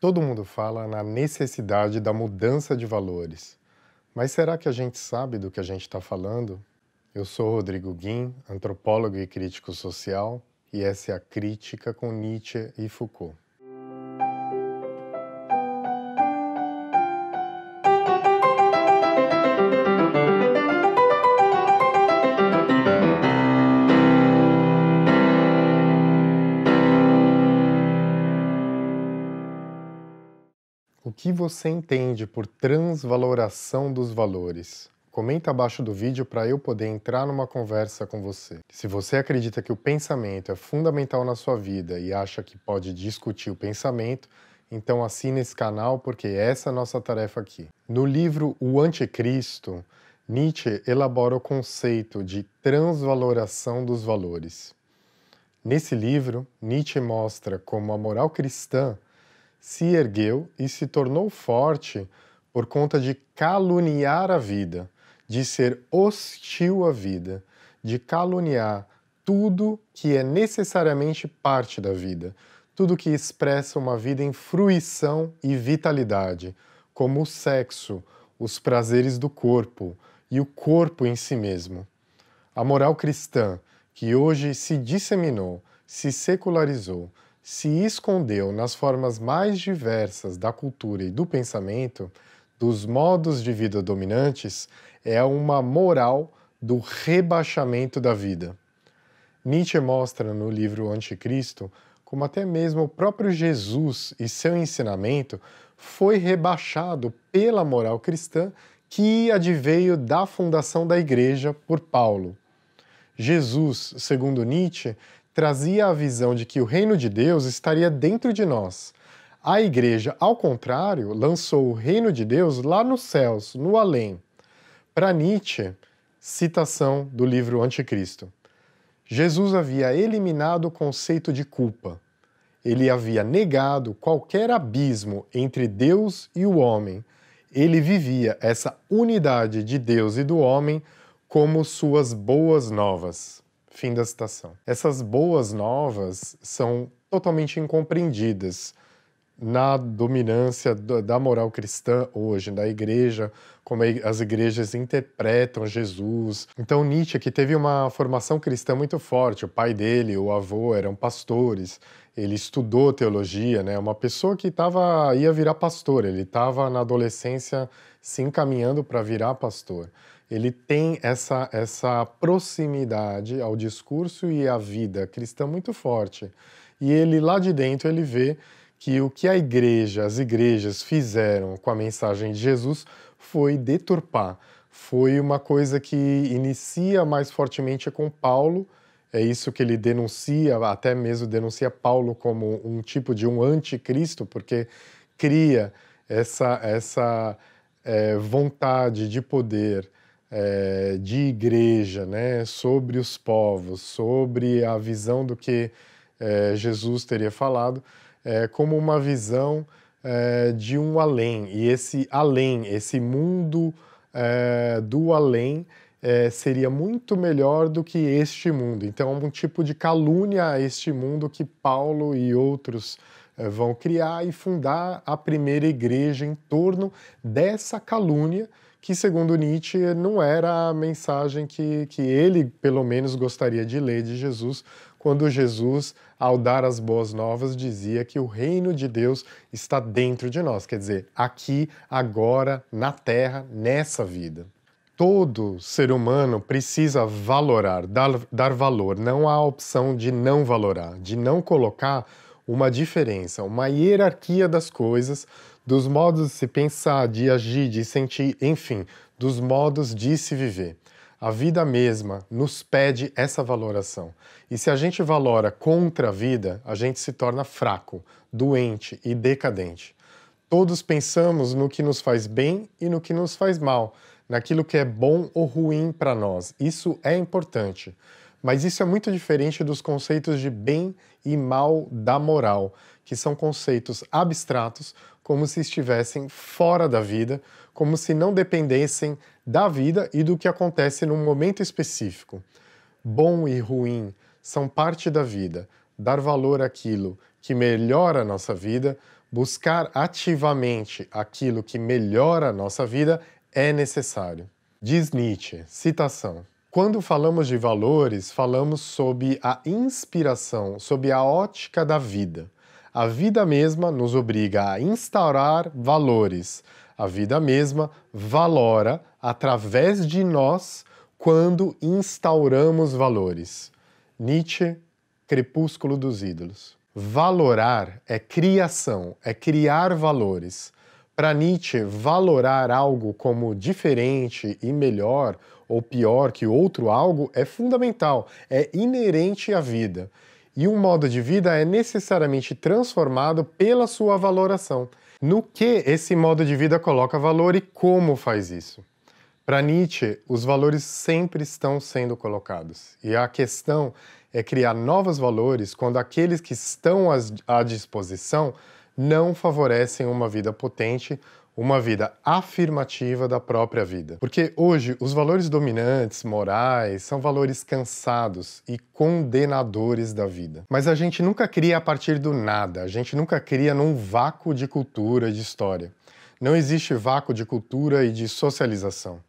Todo mundo fala na necessidade da mudança de valores. Mas será que a gente sabe do que a gente está falando? Eu sou Rodrigo Guim, antropólogo e crítico social, e essa é a Crítica com Nietzsche e Foucault. que você entende por transvaloração dos valores. Comenta abaixo do vídeo para eu poder entrar numa conversa com você. Se você acredita que o pensamento é fundamental na sua vida e acha que pode discutir o pensamento, então assine esse canal porque é essa é a nossa tarefa aqui. No livro O Anticristo, Nietzsche elabora o conceito de transvaloração dos valores. Nesse livro, Nietzsche mostra como a moral cristã se ergueu e se tornou forte por conta de caluniar a vida, de ser hostil à vida, de caluniar tudo que é necessariamente parte da vida, tudo que expressa uma vida em fruição e vitalidade, como o sexo, os prazeres do corpo e o corpo em si mesmo. A moral cristã, que hoje se disseminou, se secularizou, se escondeu nas formas mais diversas da cultura e do pensamento, dos modos de vida dominantes, é uma moral do rebaixamento da vida. Nietzsche mostra no livro Anticristo como até mesmo o próprio Jesus e seu ensinamento foi rebaixado pela moral cristã que adveio da fundação da igreja por Paulo. Jesus, segundo Nietzsche, trazia a visão de que o reino de Deus estaria dentro de nós. A igreja, ao contrário, lançou o reino de Deus lá nos céus, no além. Para Nietzsche, citação do livro Anticristo. Jesus havia eliminado o conceito de culpa. Ele havia negado qualquer abismo entre Deus e o homem. Ele vivia essa unidade de Deus e do homem como suas boas novas. Fim da citação. Essas boas novas são totalmente incompreendidas na dominância da moral cristã hoje, da igreja, como as igrejas interpretam Jesus. Então Nietzsche, que teve uma formação cristã muito forte, o pai dele, o avô eram pastores, ele estudou teologia, né? Uma pessoa que tava, ia virar pastor, ele estava na adolescência se encaminhando para virar pastor. Ele tem essa, essa proximidade ao discurso e à vida cristã muito forte. E ele lá de dentro ele vê que o que a igreja, as igrejas fizeram com a mensagem de Jesus foi deturpar. Foi uma coisa que inicia mais fortemente com Paulo, é isso que ele denuncia, até mesmo denuncia Paulo como um tipo de um anticristo, porque cria essa, essa é, vontade de poder é, de igreja né, sobre os povos, sobre a visão do que é, Jesus teria falado, é, como uma visão é, de um além. E esse além, esse mundo é, do além, é, seria muito melhor do que este mundo. Então, é um tipo de calúnia a este mundo que Paulo e outros é, vão criar e fundar a primeira igreja em torno dessa calúnia, que, segundo Nietzsche, não era a mensagem que, que ele, pelo menos, gostaria de ler de Jesus, quando Jesus, ao dar as boas novas, dizia que o reino de Deus está dentro de nós, quer dizer, aqui, agora, na terra, nessa vida todo ser humano precisa valorar, dar, dar valor. Não há opção de não valorar, de não colocar uma diferença, uma hierarquia das coisas, dos modos de se pensar, de agir, de sentir, enfim, dos modos de se viver. A vida mesma nos pede essa valoração. E se a gente valora contra a vida, a gente se torna fraco, doente e decadente. Todos pensamos no que nos faz bem e no que nos faz mal naquilo que é bom ou ruim para nós. Isso é importante. Mas isso é muito diferente dos conceitos de bem e mal da moral, que são conceitos abstratos, como se estivessem fora da vida, como se não dependessem da vida e do que acontece num momento específico. Bom e ruim são parte da vida. Dar valor àquilo que melhora a nossa vida, buscar ativamente aquilo que melhora a nossa vida é necessário. Diz Nietzsche, citação. Quando falamos de valores, falamos sob a inspiração, sob a ótica da vida. A vida mesma nos obriga a instaurar valores. A vida mesma valora através de nós quando instauramos valores. Nietzsche, Crepúsculo dos Ídolos. Valorar é criação, é criar valores. Para Nietzsche, valorar algo como diferente e melhor ou pior que outro algo é fundamental, é inerente à vida. E um modo de vida é necessariamente transformado pela sua valoração. No que esse modo de vida coloca valor e como faz isso? Para Nietzsche, os valores sempre estão sendo colocados. E a questão é criar novos valores quando aqueles que estão à disposição não favorecem uma vida potente, uma vida afirmativa da própria vida. Porque hoje os valores dominantes, morais, são valores cansados e condenadores da vida. Mas a gente nunca cria a partir do nada, a gente nunca cria num vácuo de cultura e de história. Não existe vácuo de cultura e de socialização.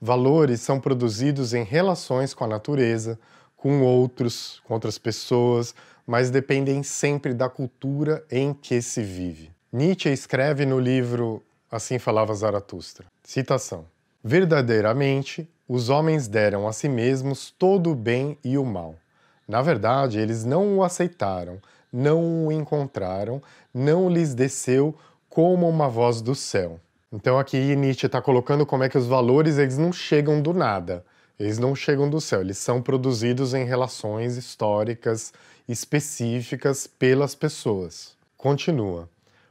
Valores são produzidos em relações com a natureza, com outros, com outras pessoas, mas dependem sempre da cultura em que se vive. Nietzsche escreve no livro Assim Falava Zaratustra. Citação: Verdadeiramente, os homens deram a si mesmos todo o bem e o mal. Na verdade, eles não o aceitaram, não o encontraram, não lhes desceu como uma voz do céu. Então aqui Nietzsche está colocando como é que os valores eles não chegam do nada. Eles não chegam do céu, eles são produzidos em relações históricas específicas pelas pessoas. Continua.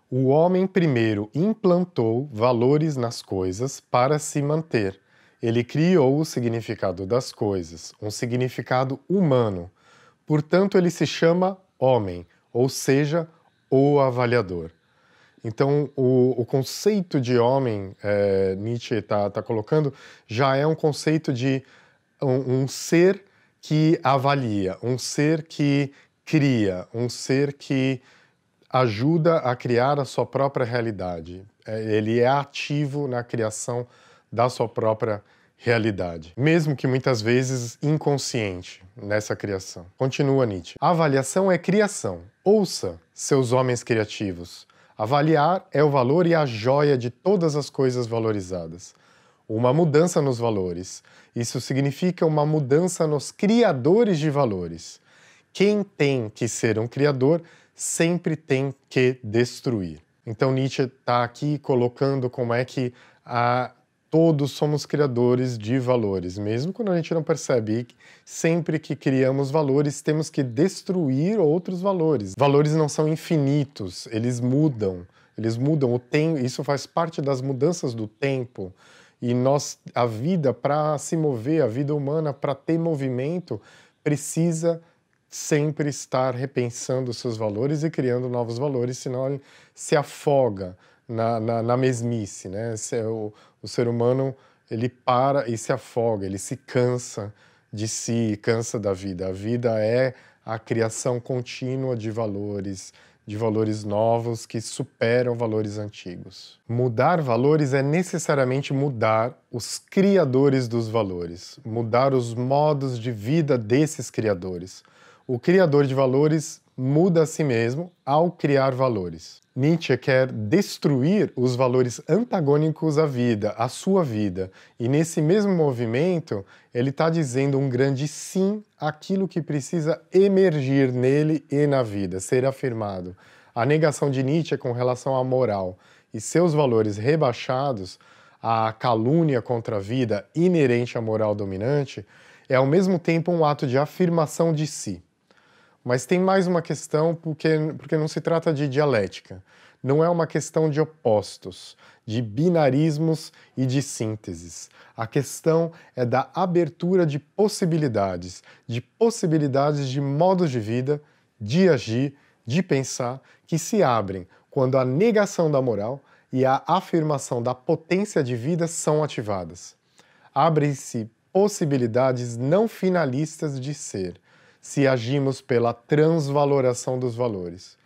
O homem primeiro implantou valores nas coisas para se manter. Ele criou o significado das coisas, um significado humano. Portanto, ele se chama homem, ou seja, o avaliador. Então, o, o conceito de homem, é, Nietzsche está tá colocando, já é um conceito de um, um ser que avalia, um ser que cria, um ser que ajuda a criar a sua própria realidade. É, ele é ativo na criação da sua própria realidade, mesmo que muitas vezes inconsciente nessa criação. Continua Nietzsche. A avaliação é criação. Ouça seus homens criativos. Avaliar é o valor e a joia de todas as coisas valorizadas. Uma mudança nos valores. Isso significa uma mudança nos criadores de valores. Quem tem que ser um criador sempre tem que destruir. Então Nietzsche está aqui colocando como é que a, todos somos criadores de valores, mesmo quando a gente não percebe. E sempre que criamos valores, temos que destruir outros valores. Valores não são infinitos, eles mudam. Eles mudam o tempo, isso faz parte das mudanças do tempo. E nós a vida para se mover, a vida humana para ter movimento, precisa sempre estar repensando seus valores e criando novos valores, senão ele se afoga na, na, na mesmice, né? É o, o ser humano ele para e se afoga, ele se cansa de si, cansa da vida. A vida é a criação contínua de valores, de valores novos que superam valores antigos. Mudar valores é necessariamente mudar os criadores dos valores, mudar os modos de vida desses criadores. O criador de valores muda a si mesmo ao criar valores. Nietzsche quer destruir os valores antagônicos à vida, à sua vida, e nesse mesmo movimento ele está dizendo um grande sim àquilo que precisa emergir nele e na vida, ser afirmado. A negação de Nietzsche com relação à moral e seus valores rebaixados, a calúnia contra a vida inerente à moral dominante, é ao mesmo tempo um ato de afirmação de si. Mas tem mais uma questão, porque, porque não se trata de dialética. Não é uma questão de opostos, de binarismos e de sínteses. A questão é da abertura de possibilidades, de possibilidades de modos de vida, de agir, de pensar, que se abrem quando a negação da moral e a afirmação da potência de vida são ativadas. Abrem-se possibilidades não finalistas de ser se agimos pela transvaloração dos valores.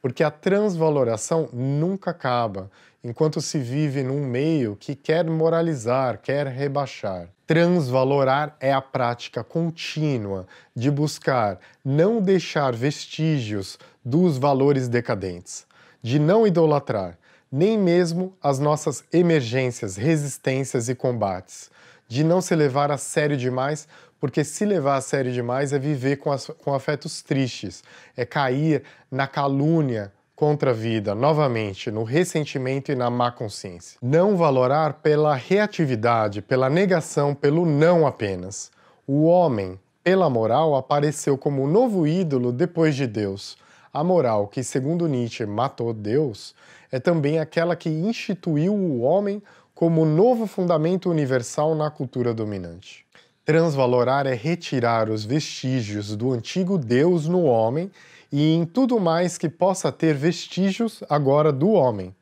Porque a transvaloração nunca acaba, enquanto se vive num meio que quer moralizar, quer rebaixar. Transvalorar é a prática contínua de buscar não deixar vestígios dos valores decadentes, de não idolatrar nem mesmo as nossas emergências, resistências e combates, de não se levar a sério demais porque se levar a sério demais é viver com, as, com afetos tristes, é cair na calúnia contra a vida, novamente, no ressentimento e na má consciência. Não valorar pela reatividade, pela negação, pelo não apenas. O homem, pela moral, apareceu como o novo ídolo depois de Deus. A moral que, segundo Nietzsche, matou Deus, é também aquela que instituiu o homem como novo fundamento universal na cultura dominante. Transvalorar é retirar os vestígios do antigo Deus no homem e em tudo mais que possa ter vestígios agora do homem.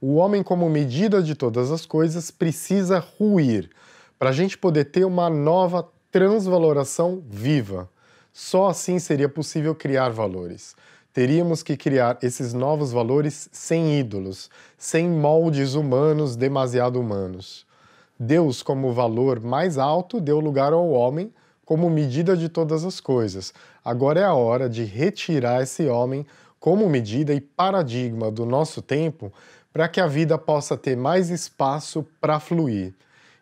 O homem, como medida de todas as coisas, precisa ruir para a gente poder ter uma nova transvaloração viva. Só assim seria possível criar valores. Teríamos que criar esses novos valores sem ídolos, sem moldes humanos demasiado humanos. Deus, como valor mais alto, deu lugar ao homem como medida de todas as coisas. Agora é a hora de retirar esse homem como medida e paradigma do nosso tempo para que a vida possa ter mais espaço para fluir.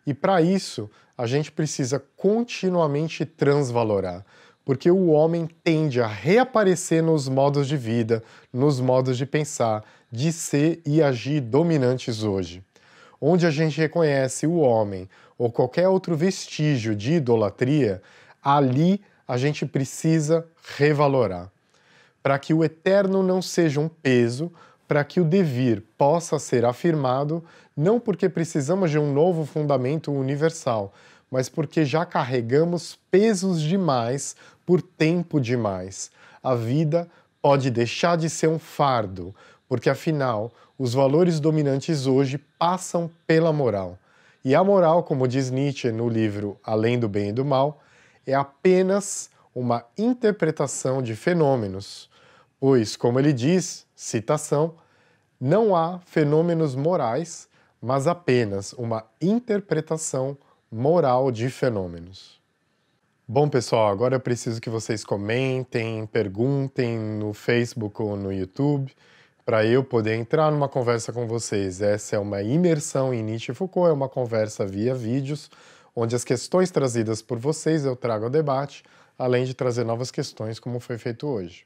E para isso, a gente precisa continuamente transvalorar, porque o homem tende a reaparecer nos modos de vida, nos modos de pensar, de ser e agir dominantes hoje onde a gente reconhece o homem ou qualquer outro vestígio de idolatria, ali a gente precisa revalorar. Para que o eterno não seja um peso, para que o devir possa ser afirmado, não porque precisamos de um novo fundamento universal, mas porque já carregamos pesos demais por tempo demais. A vida pode deixar de ser um fardo, porque afinal, os valores dominantes hoje passam pela moral. E a moral, como diz Nietzsche no livro Além do Bem e do Mal, é apenas uma interpretação de fenômenos, pois, como ele diz, citação, não há fenômenos morais, mas apenas uma interpretação moral de fenômenos. Bom, pessoal, agora eu preciso que vocês comentem, perguntem no Facebook ou no YouTube para eu poder entrar numa conversa com vocês. Essa é uma imersão em Nietzsche e Foucault, é uma conversa via vídeos, onde as questões trazidas por vocês eu trago ao debate, além de trazer novas questões, como foi feito hoje.